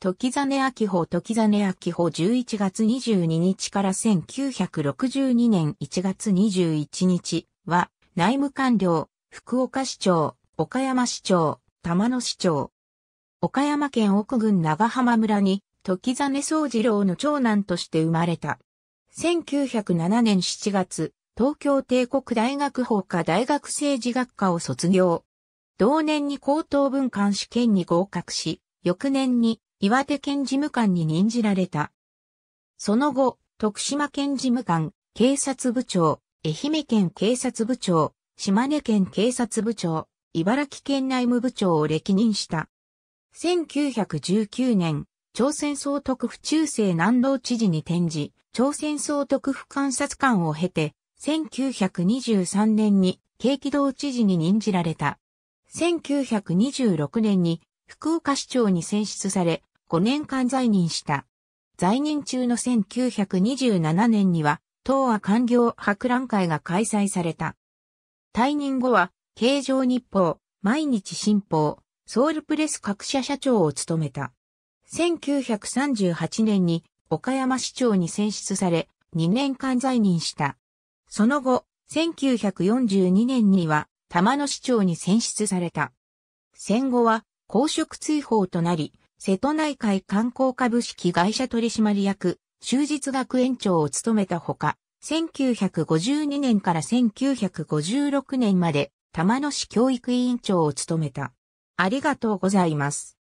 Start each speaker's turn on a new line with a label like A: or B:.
A: 時真明法時真明法11月22日から1962年1月21日は内務官僚、福岡市長、岡山市長、玉野市長。岡山県奥郡長浜村に時真宗次郎の長男として生まれた。1907年7月、東京帝国大学法科大学政治学科を卒業。同年に高等文官試験に合格し、翌年に岩手県事務官に任じられた。その後、徳島県事務官、警察部長、愛媛県警察部長、島根県警察部長、茨城県内務部長を歴任した。1919年、朝鮮総督府中世南道知事に転じ、朝鮮総督府監察官を経て、1923年に景気道知事に任じられた。1926年に福岡市長に選出され、5年間在任した。在任中の1927年には、東亜官僚博覧会が開催された。退任後は、京城日報、毎日新報、ソウルプレス各社社長を務めた。1938年に岡山市長に選出され、2年間在任した。その後、1942年には玉野市長に選出された。戦後は公職追放となり、瀬戸内海観光株式会社取締役、終日学園長を務めたほか、1952年から1956年まで、玉野市教育委員長を務めた。ありがとうございます。